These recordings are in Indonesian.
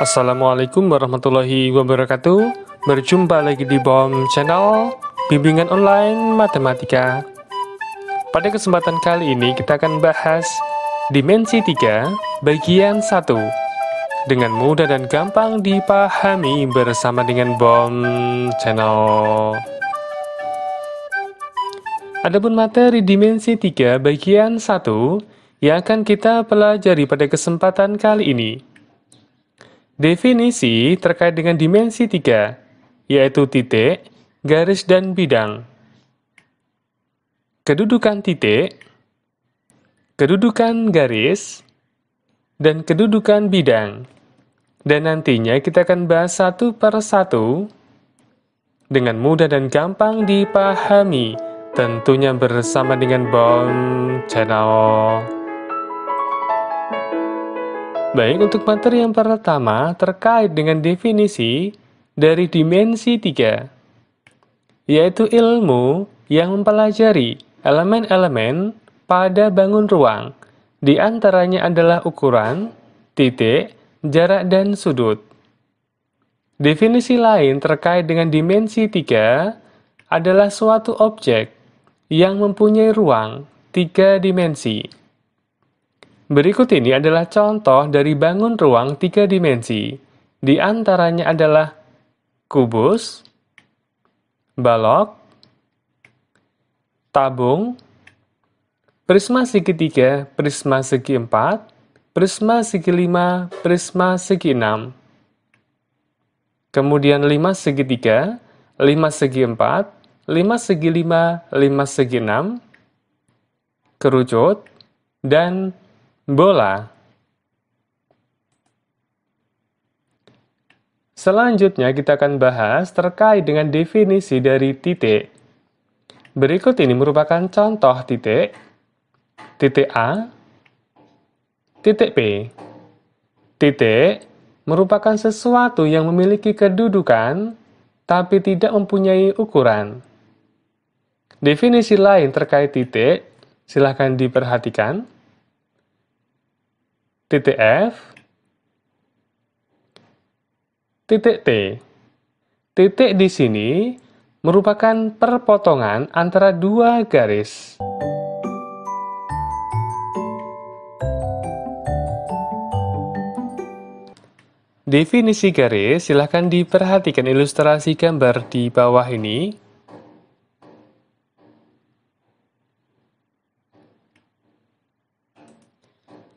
Assalamualaikum warahmatullahi wabarakatuh Berjumpa lagi di BOM Channel Bimbingan Online Matematika Pada kesempatan kali ini kita akan bahas Dimensi 3 bagian 1 Dengan mudah dan gampang dipahami bersama dengan BOM Channel Adapun materi dimensi 3 bagian 1 yang akan kita pelajari pada kesempatan kali ini Definisi terkait dengan dimensi tiga, yaitu titik, garis, dan bidang. Kedudukan titik, kedudukan garis, dan kedudukan bidang. Dan nantinya kita akan bahas satu per satu dengan mudah dan gampang dipahami, tentunya bersama dengan Bond Channel. Baik, untuk materi yang pertama terkait dengan definisi dari dimensi tiga, yaitu ilmu yang mempelajari elemen-elemen pada bangun ruang. Di antaranya adalah ukuran, titik, jarak, dan sudut. Definisi lain terkait dengan dimensi tiga adalah suatu objek yang mempunyai ruang tiga dimensi. Berikut ini adalah contoh dari bangun ruang tiga dimensi. Di antaranya adalah kubus, balok, tabung, prisma segitiga, prisma segi empat, prisma segi lima, prisma segi enam. Kemudian lima segitiga, tiga, lima segi empat, lima segi lima, lima segi enam, kerucut, dan bola. Selanjutnya kita akan bahas terkait dengan definisi dari titik. Berikut ini merupakan contoh titik, titik A, titik P. Titik merupakan sesuatu yang memiliki kedudukan tapi tidak mempunyai ukuran. Definisi lain terkait titik, silahkan diperhatikan titik F, titik T. Titik di sini merupakan perpotongan antara dua garis. Definisi garis silahkan diperhatikan ilustrasi gambar di bawah ini.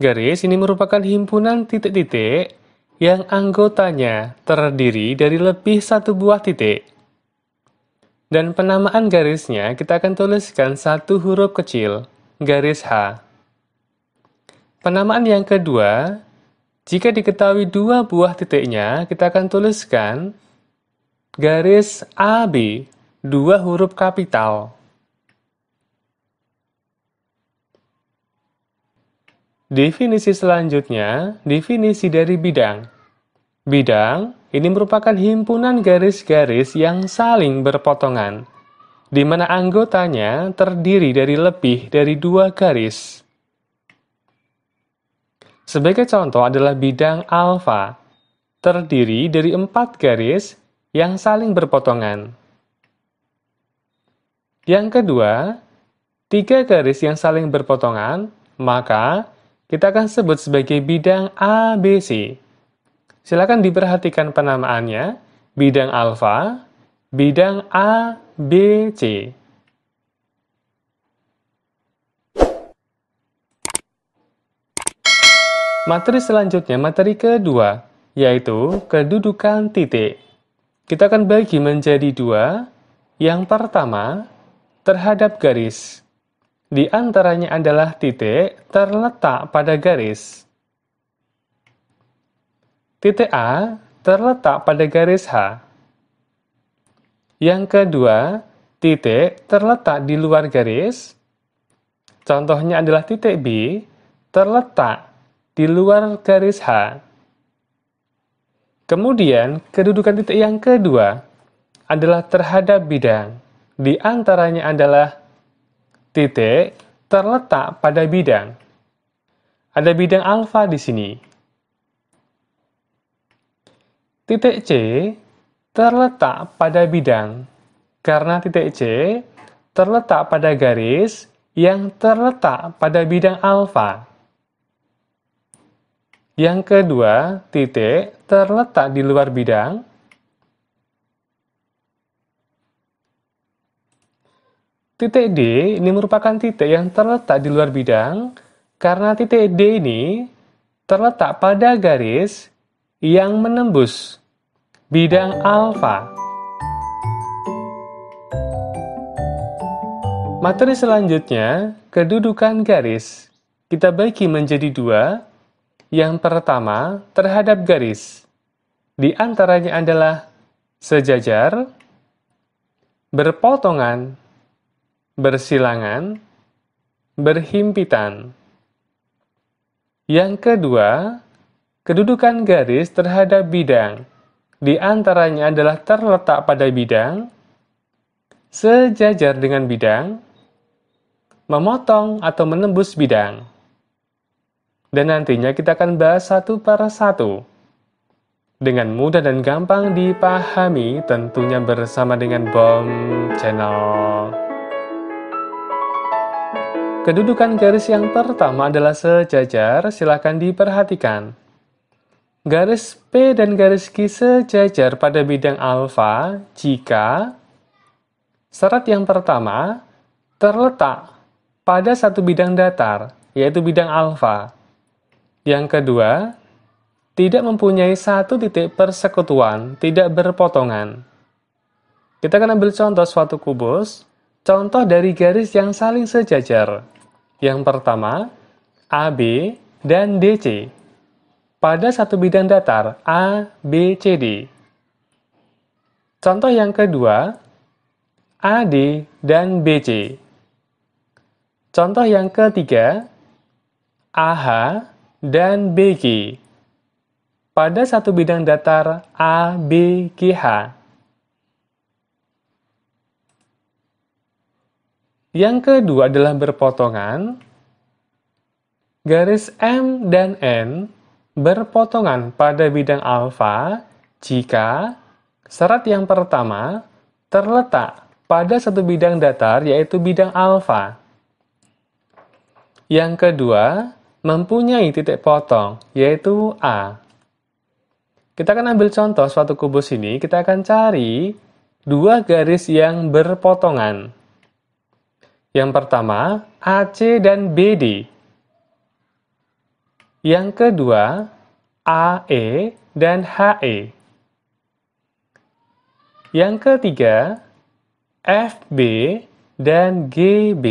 Garis ini merupakan himpunan titik-titik yang anggotanya terdiri dari lebih satu buah titik. Dan penamaan garisnya kita akan tuliskan satu huruf kecil, garis H. Penamaan yang kedua, jika diketahui dua buah titiknya, kita akan tuliskan garis AB, dua huruf kapital. Definisi selanjutnya, definisi dari bidang. Bidang ini merupakan himpunan garis-garis yang saling berpotongan, di mana anggotanya terdiri dari lebih dari dua garis. Sebagai contoh adalah bidang alfa, terdiri dari empat garis yang saling berpotongan. Yang kedua, tiga garis yang saling berpotongan, maka kita akan sebut sebagai bidang ABC. Silakan diperhatikan penamaannya, bidang alfa, bidang ABC. Materi selanjutnya, materi kedua, yaitu kedudukan titik. Kita akan bagi menjadi dua. Yang pertama, terhadap garis di antaranya adalah titik terletak pada garis. Titik A terletak pada garis H. Yang kedua, titik terletak di luar garis. Contohnya adalah titik B terletak di luar garis H. Kemudian, kedudukan titik yang kedua adalah terhadap bidang. Di antaranya adalah titik terletak pada bidang. Ada bidang alfa di sini. Titik C terletak pada bidang karena titik C terletak pada garis yang terletak pada bidang alfa. Yang kedua, titik terletak di luar bidang Titik D ini merupakan titik yang terletak di luar bidang karena titik D ini terletak pada garis yang menembus bidang alfa. Materi selanjutnya, kedudukan garis. Kita bagi menjadi dua. Yang pertama, terhadap garis. Di antaranya adalah sejajar, berpotongan, bersilangan, berhimpitan. Yang kedua, kedudukan garis terhadap bidang. Di antaranya adalah terletak pada bidang, sejajar dengan bidang, memotong atau menembus bidang. Dan nantinya kita akan bahas satu per satu. Dengan mudah dan gampang dipahami tentunya bersama dengan BOM Channel. Kedudukan garis yang pertama adalah sejajar, silakan diperhatikan. Garis P dan garis Q sejajar pada bidang alfa jika syarat yang pertama terletak pada satu bidang datar, yaitu bidang alfa. Yang kedua, tidak mempunyai satu titik persekutuan, tidak berpotongan. Kita akan ambil contoh suatu kubus, contoh dari garis yang saling sejajar. Yang pertama, AB dan DC. Pada satu bidang datar A, B, C, D. Contoh yang kedua, AD dan BC. Contoh yang ketiga, AH dan BG. Pada satu bidang datar A, B, G, H. Yang kedua adalah berpotongan. Garis M dan N berpotongan pada bidang alfa jika syarat yang pertama terletak pada satu bidang datar yaitu bidang alfa. Yang kedua, mempunyai titik potong yaitu A. Kita akan ambil contoh suatu kubus ini, kita akan cari dua garis yang berpotongan. Yang pertama, AC dan BD. Yang kedua, AE dan HE. Yang ketiga, FB dan GB.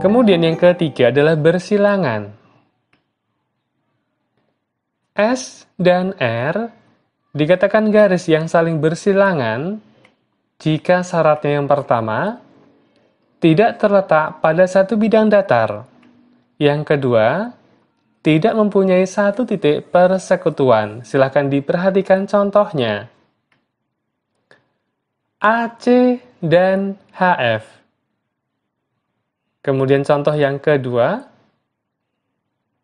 Kemudian yang ketiga adalah bersilangan. S dan R Dikatakan garis yang saling bersilangan jika syaratnya yang pertama tidak terletak pada satu bidang datar. Yang kedua, tidak mempunyai satu titik persekutuan. Silahkan diperhatikan contohnya. AC dan HF. Kemudian contoh yang kedua,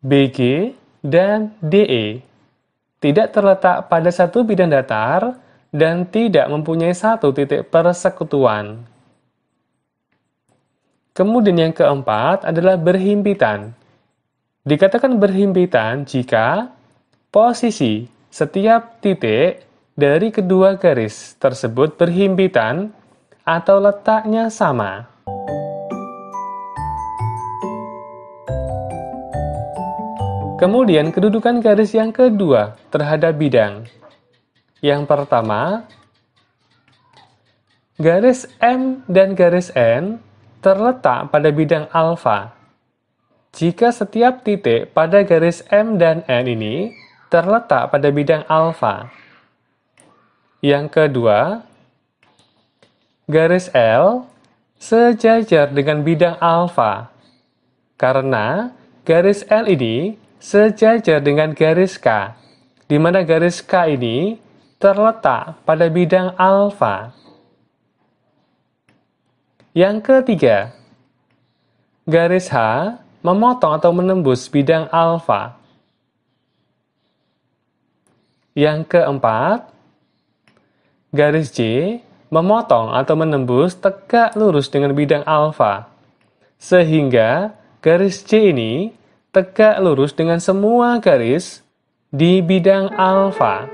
BG dan DE tidak terletak pada satu bidang datar dan tidak mempunyai satu titik persekutuan. Kemudian yang keempat adalah berhimpitan. Dikatakan berhimpitan jika posisi setiap titik dari kedua garis tersebut berhimpitan atau letaknya sama. Kemudian kedudukan garis yang kedua terhadap bidang. Yang pertama, garis M dan garis N terletak pada bidang alfa. Jika setiap titik pada garis M dan N ini terletak pada bidang alfa. Yang kedua, garis L sejajar dengan bidang alfa. Karena garis L ini sejajar dengan garis K, di mana garis K ini terletak pada bidang alfa. Yang ketiga, garis H memotong atau menembus bidang alfa. Yang keempat, garis J memotong atau menembus tegak lurus dengan bidang alfa. Sehingga garis C ini tegak lurus dengan semua garis di bidang alfa.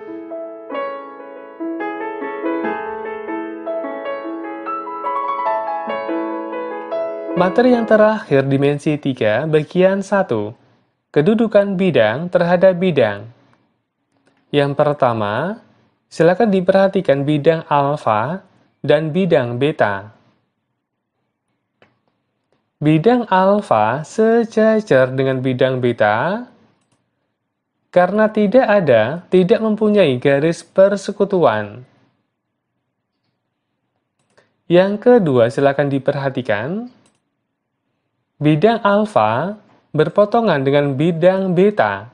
Materi yang terakhir dimensi 3 bagian 1. Kedudukan bidang terhadap bidang. Yang pertama, silakan diperhatikan bidang alfa dan bidang beta. Bidang alfa sejajar dengan bidang beta karena tidak ada, tidak mempunyai garis persekutuan. Yang kedua, silakan diperhatikan. Bidang alfa berpotongan dengan bidang beta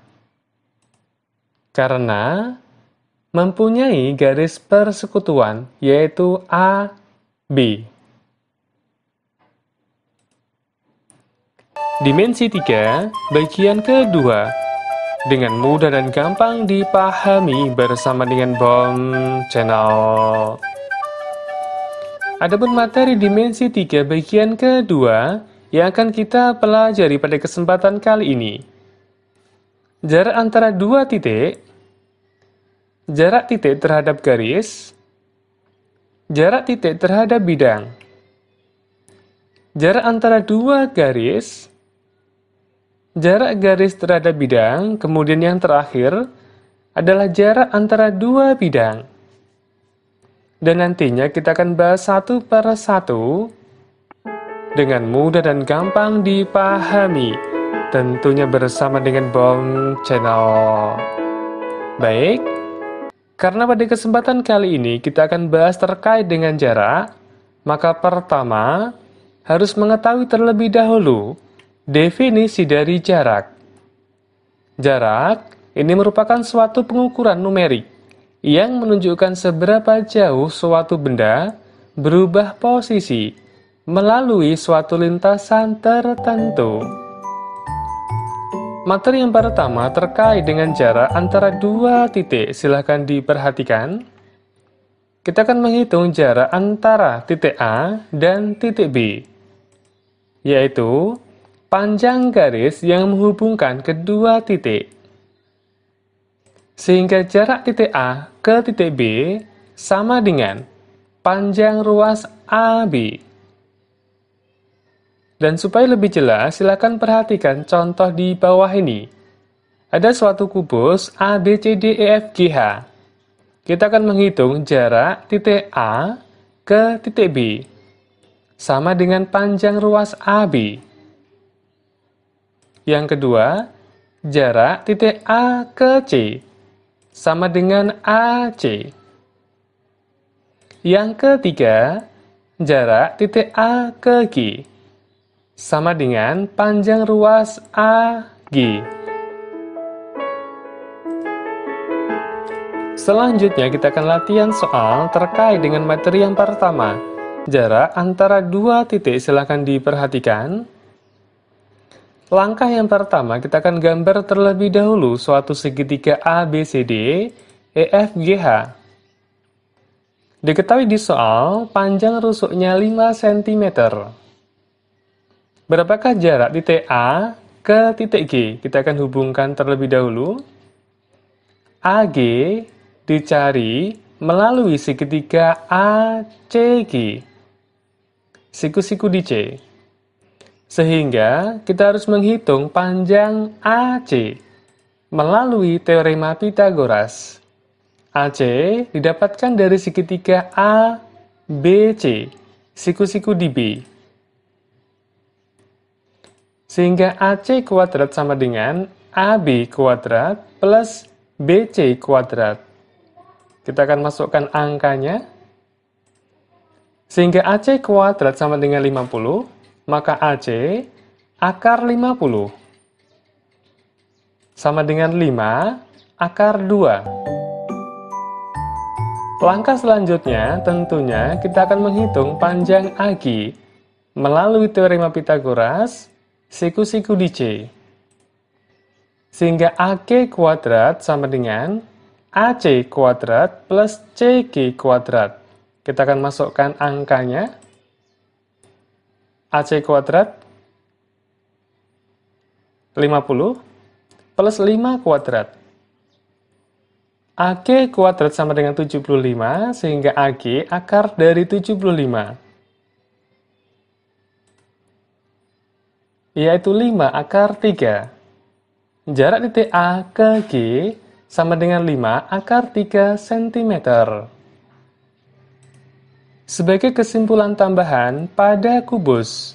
karena mempunyai garis persekutuan yaitu AB. Dimensi 3, bagian kedua Dengan mudah dan gampang dipahami bersama dengan BOM Channel Adapun materi dimensi 3 bagian kedua yang akan kita pelajari pada kesempatan kali ini Jarak antara dua titik Jarak titik terhadap garis Jarak titik terhadap bidang Jarak antara dua garis jarak garis terhadap bidang, kemudian yang terakhir adalah jarak antara dua bidang. Dan nantinya kita akan bahas satu per satu dengan mudah dan gampang dipahami, tentunya bersama dengan bom Channel. Baik, karena pada kesempatan kali ini kita akan bahas terkait dengan jarak, maka pertama harus mengetahui terlebih dahulu Definisi dari jarak Jarak ini merupakan suatu pengukuran numerik yang menunjukkan seberapa jauh suatu benda berubah posisi melalui suatu lintasan tertentu. Materi yang pertama terkait dengan jarak antara dua titik, silahkan diperhatikan. Kita akan menghitung jarak antara titik A dan titik B, yaitu panjang garis yang menghubungkan kedua titik. Sehingga jarak titik A ke titik B sama dengan panjang ruas AB. Dan supaya lebih jelas, silakan perhatikan contoh di bawah ini. Ada suatu kubus ABCDEFGH Kita akan menghitung jarak titik A ke titik B sama dengan panjang ruas AB. Yang kedua, jarak titik A ke C sama dengan AC. Yang ketiga, jarak titik A ke G sama dengan panjang ruas AG. Selanjutnya kita akan latihan soal terkait dengan materi yang pertama. Jarak antara dua titik silakan diperhatikan. Langkah yang pertama, kita akan gambar terlebih dahulu suatu segitiga ABCD, EFGH. Diketahui di soal, panjang rusuknya 5 cm. Berapakah jarak titik A ke titik G? Kita akan hubungkan terlebih dahulu. AG dicari melalui segitiga ACG. Siku-siku di C. Sehingga kita harus menghitung panjang AC melalui teorema Pitagoras. AC didapatkan dari segitiga ABC, siku-siku di B. Sehingga AC kuadrat sama dengan AB kuadrat plus BC kuadrat. Kita akan masukkan angkanya. Sehingga AC kuadrat sama dengan 50 maka AC akar 50 sama dengan 5 akar 2. Langkah selanjutnya tentunya kita akan menghitung panjang AG melalui teorema Pitagoras siku-siku di C. Sehingga AG kuadrat sama dengan AC kuadrat plus CG kuadrat. Kita akan masukkan angkanya AC kuadrat 50 plus 5 kuadrat. AG kuadrat sama dengan 75, sehingga AG akar dari 75. yaitu 5 akar 3. Jarak titik A ke G sama dengan 5 akar 3 cm. Sebagai kesimpulan tambahan pada kubus,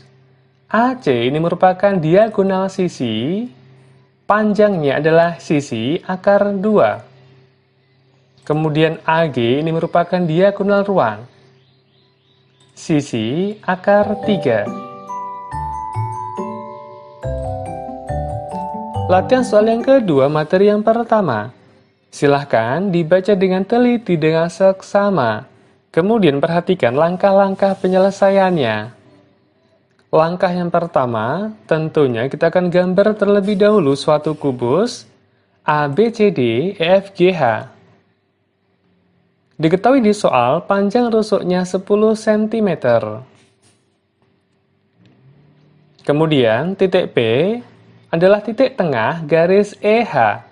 AC ini merupakan diagonal sisi, panjangnya adalah sisi akar 2. Kemudian AG ini merupakan diagonal ruang, sisi akar 3. Latihan soal yang kedua materi yang pertama. Silahkan dibaca dengan teliti dengan seksama. Kemudian perhatikan langkah-langkah penyelesaiannya. Langkah yang pertama, tentunya kita akan gambar terlebih dahulu suatu kubus A, B, C, D, E, F, G, H. Diketahui di soal, panjang rusuknya 10 cm. Kemudian, titik P adalah titik tengah garis EH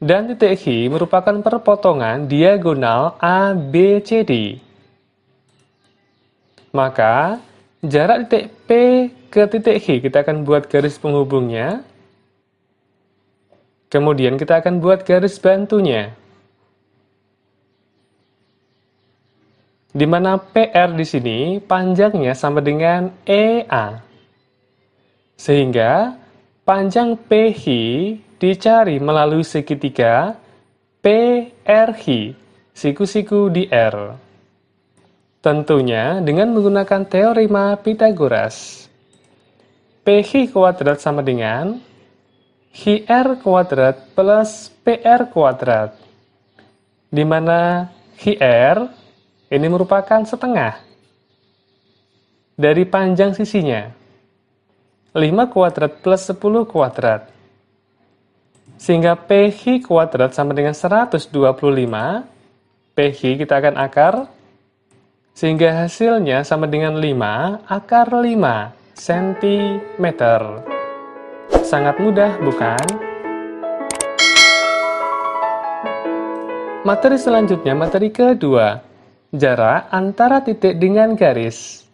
dan titik H merupakan perpotongan diagonal ABCD. Maka, jarak titik P ke titik H kita akan buat garis penghubungnya. Kemudian kita akan buat garis bantunya. di mana PR di sini panjangnya sama dengan EA. Sehingga panjang PH dicari melalui segitiga PRH, siku-siku di R. Tentunya dengan menggunakan teorema Pitagoras. PH kuadrat sama dengan HR kuadrat plus PR kuadrat, di mana HR ini merupakan setengah dari panjang sisinya. 5 kuadrat plus 10 kuadrat sehingga PH kuadrat sama dengan 125. PH kita akan akar. Sehingga hasilnya sama dengan 5 akar 5 cm. Sangat mudah, bukan? Materi selanjutnya, materi kedua. Jarak antara titik dengan garis.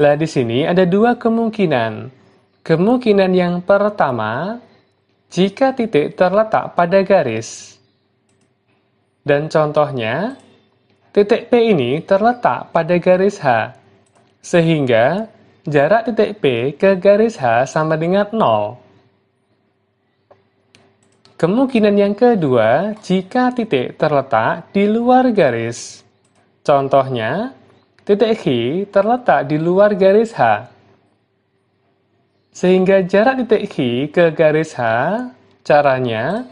Lah, di sini ada dua kemungkinan. Kemungkinan yang pertama, jika titik terletak pada garis. Dan contohnya, titik P ini terletak pada garis H, sehingga jarak titik P ke garis H sama dengan 0. Kemungkinan yang kedua, jika titik terletak di luar garis. Contohnya, titik H terletak di luar garis H, sehingga jarak titik H ke garis H, caranya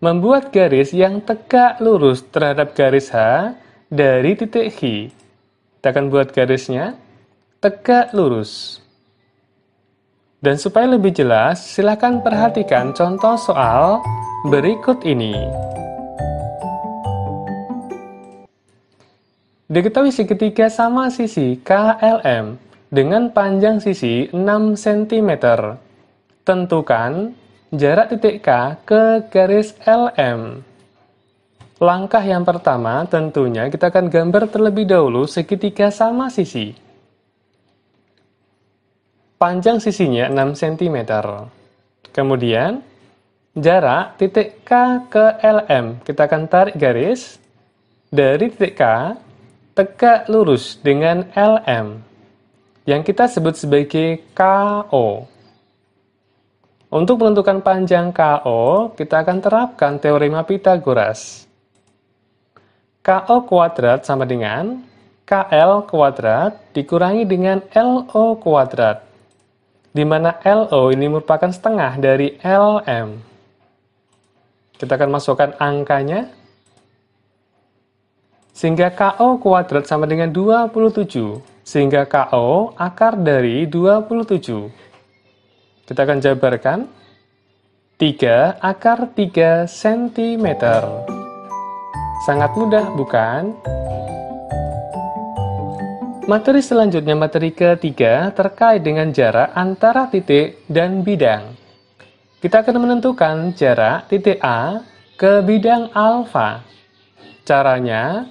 membuat garis yang tegak lurus terhadap garis H dari titik H. Kita akan buat garisnya tegak lurus. Dan supaya lebih jelas, silakan perhatikan contoh soal berikut ini. Diketahui segitiga sama sisi KLM dengan panjang sisi 6 cm. Tentukan jarak titik K ke garis LM. Langkah yang pertama tentunya kita akan gambar terlebih dahulu segitiga sama sisi. Panjang sisinya 6 cm. Kemudian jarak titik K ke LM. Kita akan tarik garis dari titik K tegak lurus dengan LM yang kita sebut sebagai KO. Untuk menentukan panjang KO, kita akan terapkan teorema Pitagoras. KO kuadrat sama dengan KL kuadrat dikurangi dengan LO kuadrat, di mana LO ini merupakan setengah dari LM. Kita akan masukkan angkanya, sehingga KO kuadrat sama dengan 27. Sehingga KO akar dari 27. Kita akan jabarkan. 3 akar 3 cm. Sangat mudah, bukan? Materi selanjutnya, materi ketiga, terkait dengan jarak antara titik dan bidang. Kita akan menentukan jarak titik A ke bidang alfa. Caranya,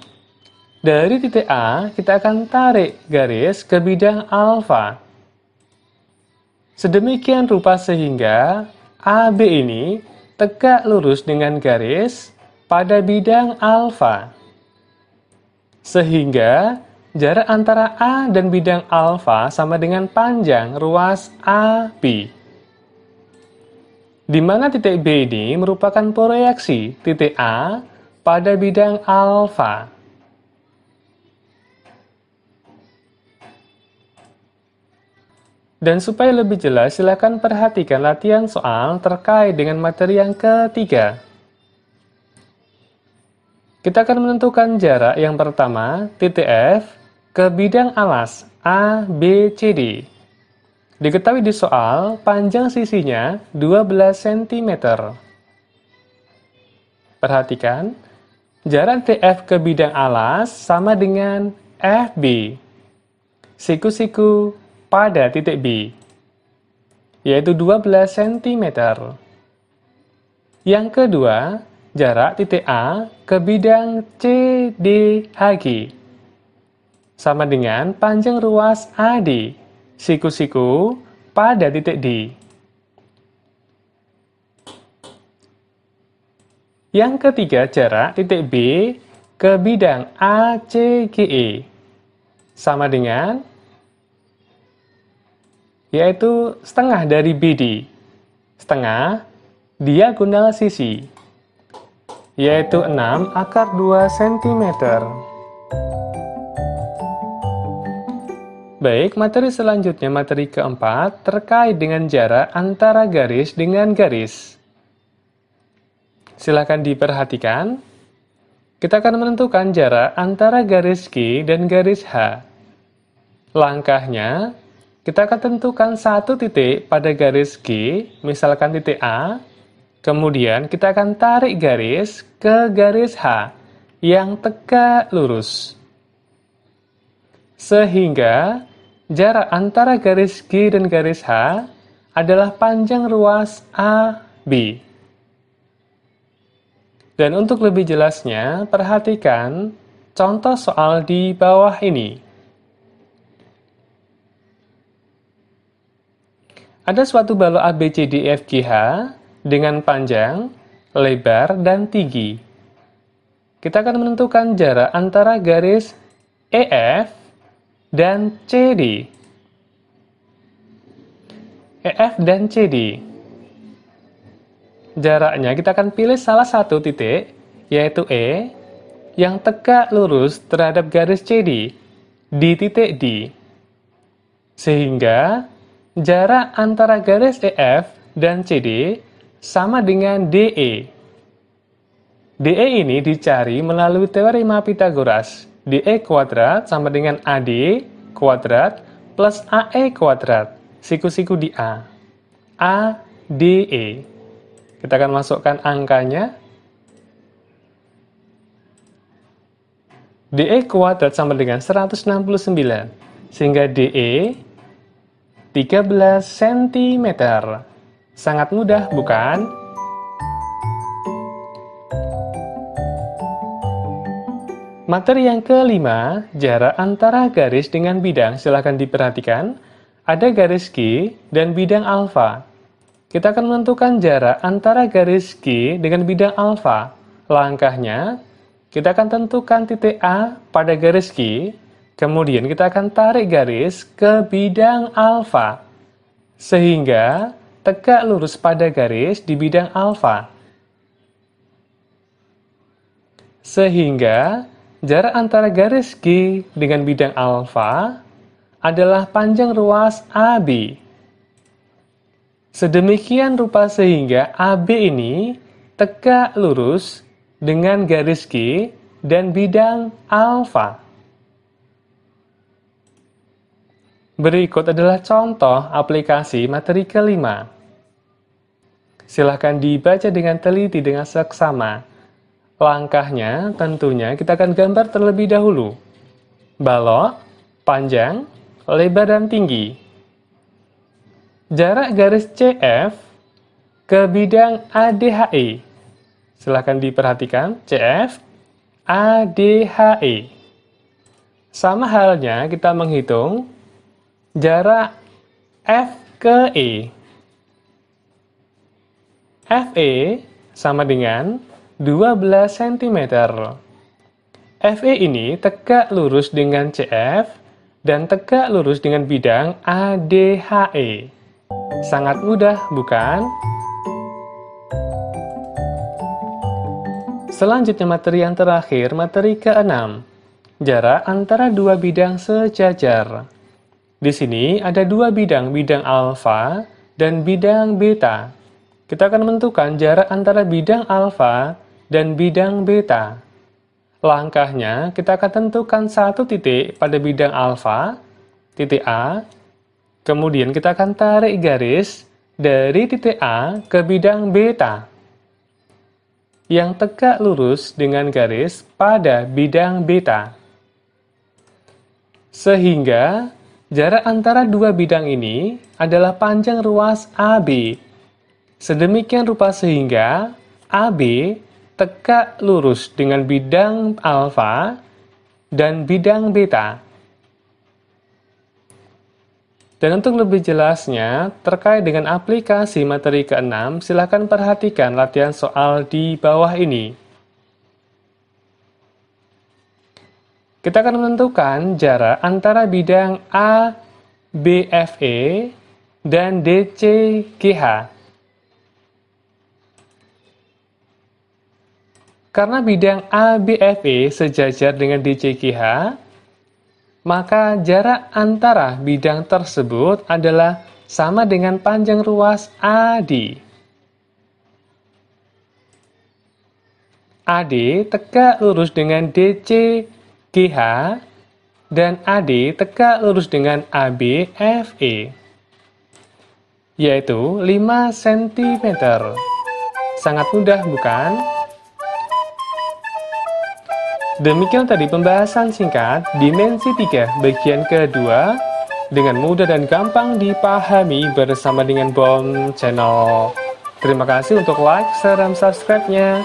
dari titik A, kita akan tarik garis ke bidang alfa. Sedemikian rupa sehingga AB ini tegak lurus dengan garis pada bidang alfa. Sehingga jarak antara A dan bidang alfa sama dengan panjang ruas AB. Di mana titik B ini merupakan proyeksi titik A pada bidang alfa. Dan supaya lebih jelas, silakan perhatikan latihan soal terkait dengan materi yang ketiga. Kita akan menentukan jarak yang pertama, titik F, ke bidang alas A, B, C, D. Diketahui di soal, panjang sisinya 12 cm. Perhatikan, jarak TF ke bidang alas sama dengan FB. Siku-siku pada titik B, yaitu 12 cm. Yang kedua, jarak titik A ke bidang CDHG sama dengan panjang ruas AD, siku-siku pada titik D. Yang ketiga, jarak titik B ke bidang ACGE sama dengan yaitu setengah dari BD. Setengah diagonal sisi, yaitu 6 akar 2 cm. Baik, materi selanjutnya materi keempat terkait dengan jarak antara garis dengan garis. Silahkan diperhatikan. Kita akan menentukan jarak antara garis G dan garis H. Langkahnya, kita akan tentukan satu titik pada garis G, misalkan titik A. Kemudian kita akan tarik garis ke garis H yang tegak lurus. Sehingga jarak antara garis G dan garis H adalah panjang ruas AB. Dan untuk lebih jelasnya, perhatikan contoh soal di bawah ini. Ada suatu balok ABCDFGH e dengan panjang, lebar, dan tinggi. Kita akan menentukan jarak antara garis EF dan CD. EF dan CD. Jaraknya kita akan pilih salah satu titik, yaitu E, yang tegak lurus terhadap garis CD di titik D. Sehingga jarak antara garis EF dan CD sama dengan DE. DE ini dicari melalui teorema Pitagoras. DE kuadrat sama dengan AD kuadrat plus AE kuadrat. Siku-siku di A. A, e. Kita akan masukkan angkanya. DE kuadrat sama dengan 169. Sehingga DE 13 cm. Sangat mudah, bukan? Materi yang kelima, jarak antara garis dengan bidang silahkan diperhatikan. Ada garis G dan bidang alfa. Kita akan menentukan jarak antara garis G dengan bidang alfa. Langkahnya, kita akan tentukan titik A pada garis G Kemudian kita akan tarik garis ke bidang alfa. Sehingga tegak lurus pada garis di bidang alfa. Sehingga jarak antara garis G dengan bidang alfa adalah panjang ruas AB. Sedemikian rupa sehingga AB ini tegak lurus dengan garis G dan bidang alfa. Berikut adalah contoh aplikasi materi kelima. Silahkan dibaca dengan teliti dengan seksama. Langkahnya tentunya kita akan gambar terlebih dahulu. Balok, panjang, lebar dan tinggi. Jarak garis CF ke bidang ADHE. Silahkan diperhatikan CF, ADHE. Sama halnya kita menghitung jarak F ke E. FE sama dengan 12 cm. FE ini tegak lurus dengan CF dan tegak lurus dengan bidang ADHE. Sangat mudah, bukan? Selanjutnya materi yang terakhir, materi ke-6. Jarak antara dua bidang sejajar. Di sini ada dua bidang, bidang alfa dan bidang beta. Kita akan menentukan jarak antara bidang alfa dan bidang beta. Langkahnya, kita akan tentukan satu titik pada bidang alfa, titik A. Kemudian kita akan tarik garis dari titik A ke bidang beta yang tegak lurus dengan garis pada bidang beta. Sehingga Jarak antara dua bidang ini adalah panjang ruas AB. Sedemikian rupa sehingga AB tegak lurus dengan bidang alfa dan bidang beta. Dan untuk lebih jelasnya, terkait dengan aplikasi materi keenam, silakan perhatikan latihan soal di bawah ini. Kita akan menentukan jarak antara bidang A, B, F, e, dan D, C, H. Karena bidang A, B, F, e sejajar dengan D, C, H, maka jarak antara bidang tersebut adalah sama dengan panjang ruas AD. AD tegak lurus dengan DC GH, dan AD tegak lurus dengan AB FE, yaitu 5 cm. Sangat mudah bukan? Demikian tadi pembahasan singkat dimensi 3 bagian kedua dengan mudah dan gampang dipahami bersama dengan BOM Channel. Terima kasih untuk like, share, dan subscribe-nya.